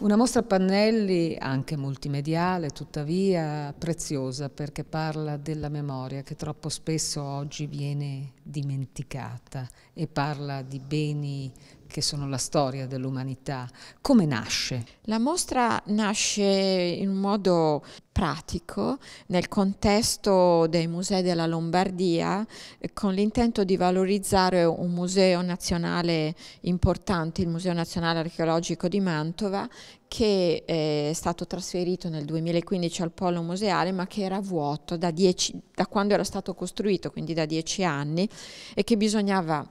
Una mostra a pannelli anche multimediale, tuttavia preziosa perché parla della memoria che troppo spesso oggi viene dimenticata e parla di beni che sono la storia dell'umanità. Come nasce? La mostra nasce in modo pratico nel contesto dei musei della Lombardia con l'intento di valorizzare un museo nazionale importante, il Museo Nazionale Archeologico di Mantova, che è stato trasferito nel 2015 al Polo Museale ma che era vuoto da, dieci, da quando era stato costruito, quindi da dieci anni, e che bisognava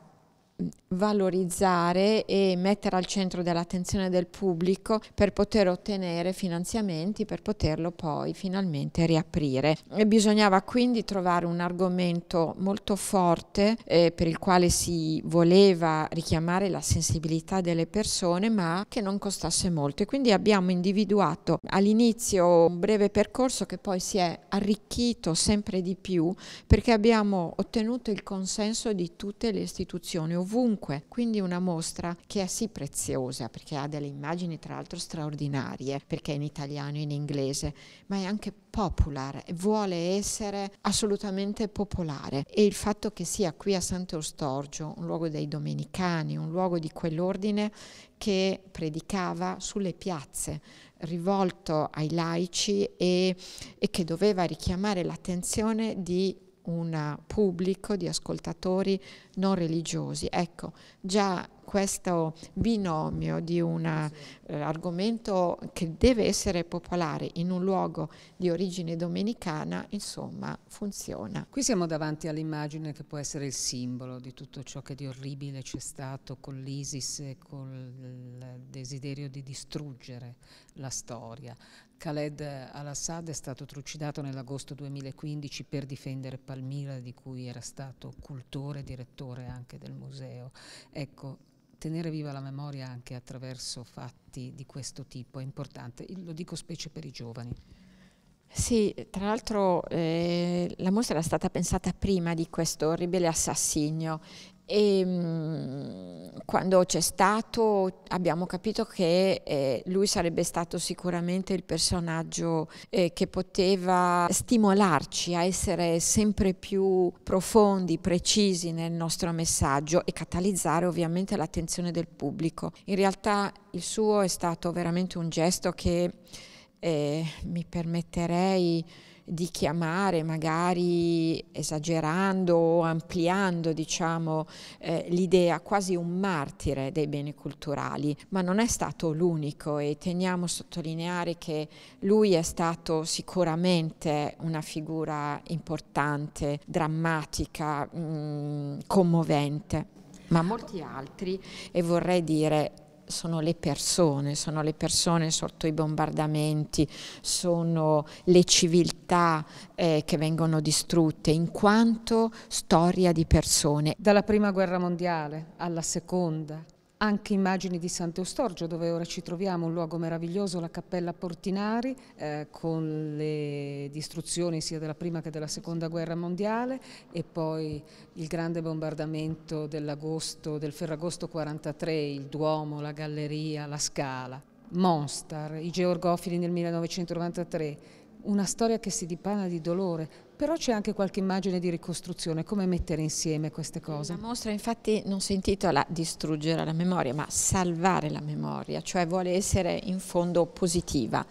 valorizzare e mettere al centro dell'attenzione del pubblico per poter ottenere finanziamenti per poterlo poi finalmente riaprire. E bisognava quindi trovare un argomento molto forte eh, per il quale si voleva richiamare la sensibilità delle persone ma che non costasse molto e quindi abbiamo individuato all'inizio un breve percorso che poi si è arricchito sempre di più perché abbiamo ottenuto il consenso di tutte le istituzioni ovunque ovunque, quindi una mostra che è sì preziosa perché ha delle immagini tra l'altro straordinarie, perché è in italiano e in inglese, ma è anche popular, vuole essere assolutamente popolare e il fatto che sia qui a Sant'Eustorgio, un luogo dei domenicani, un luogo di quell'ordine che predicava sulle piazze, rivolto ai laici e, e che doveva richiamare l'attenzione di un pubblico di ascoltatori non religiosi. Ecco, già questo binomio di un eh, argomento che deve essere popolare in un luogo di origine domenicana, insomma, funziona. Qui siamo davanti all'immagine che può essere il simbolo di tutto ciò che di orribile c'è stato con l'ISIS e con il desiderio di distruggere la storia. Khaled al-Assad è stato trucidato nell'agosto 2015 per difendere Palmira, di cui era stato cultore e direttore anche del museo. Ecco, tenere viva la memoria anche attraverso fatti di questo tipo è importante, lo dico specie per i giovani. Sì, tra l'altro eh, la mostra era stata pensata prima di questo orribile assassinio e mh, mm, quando c'è stato abbiamo capito che eh, lui sarebbe stato sicuramente il personaggio eh, che poteva stimolarci a essere sempre più profondi, precisi nel nostro messaggio e catalizzare ovviamente l'attenzione del pubblico. In realtà il suo è stato veramente un gesto che eh, mi permetterei di chiamare magari esagerando o ampliando diciamo, eh, l'idea quasi un martire dei beni culturali, ma non è stato l'unico e teniamo a sottolineare che lui è stato sicuramente una figura importante, drammatica, mh, mm, commovente, ma molti altri e vorrei dire sono le persone, sono le persone sotto i bombardamenti, sono le civiltà eh, che vengono distrutte in quanto storia di persone. Dalla prima guerra mondiale alla seconda, anche immagini di Sant'Eustorgio dove ora ci troviamo, un luogo meraviglioso, la Cappella Portinari eh, con le distruzioni sia della prima che della seconda guerra mondiale e poi il grande bombardamento dell'agosto, del Ferragosto 43, il Duomo, la Galleria, la Scala, Monstar, i Georgofili nel 1993, una storia che si dipana di dolore, però c'è anche qualche immagine di ricostruzione, come mettere insieme queste cose? La mostra infatti non si intitola distruggere la memoria, ma salvare la memoria, cioè vuole essere in fondo positiva,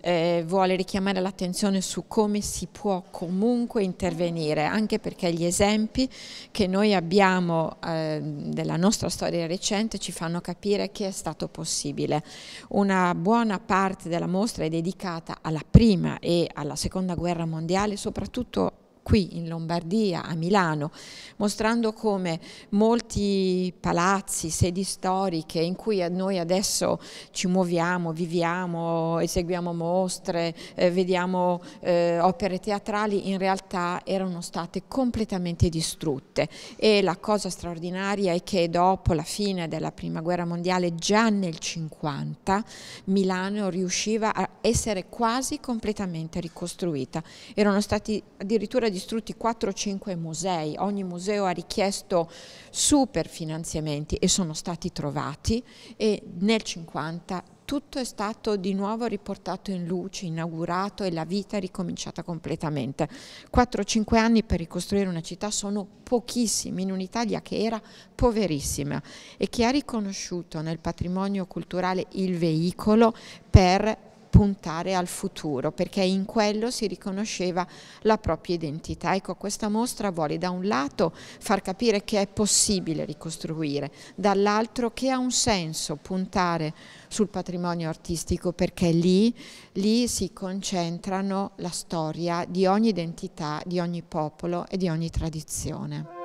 eh, vuole richiamare l'attenzione su come si può comunque intervenire, anche perché gli esempi che noi abbiamo eh, della nostra storia recente ci fanno capire che è stato possibile. Una buona parte della mostra è dedicata alla prima e alla seconda guerra mondiale, soprattutto tout qui in Lombardia, a Milano, mostrando come molti palazzi, sedi storiche in cui noi adesso ci muoviamo, viviamo, eseguiamo mostre, eh, vediamo eh, opere teatrali, in realtà erano state completamente distrutte e la cosa straordinaria è che dopo la fine della Prima Guerra Mondiale, già nel 50, Milano riusciva a essere quasi completamente ricostruita. Erano stati addirittura distrutti 4-5 musei, ogni museo ha richiesto super finanziamenti e sono stati trovati e nel 50 tutto è stato di nuovo riportato in luce, inaugurato e la vita è ricominciata completamente. 4-5 anni per ricostruire una città sono pochissimi in un'Italia che era poverissima e che ha riconosciuto nel patrimonio culturale il veicolo per puntare al futuro, perché in quello si riconosceva la propria identità. Ecco, questa mostra vuole da un lato far capire che è possibile ricostruire, dall'altro che ha un senso puntare sul patrimonio artistico, perché lì, lì si concentrano la storia di ogni identità, di ogni popolo e di ogni tradizione.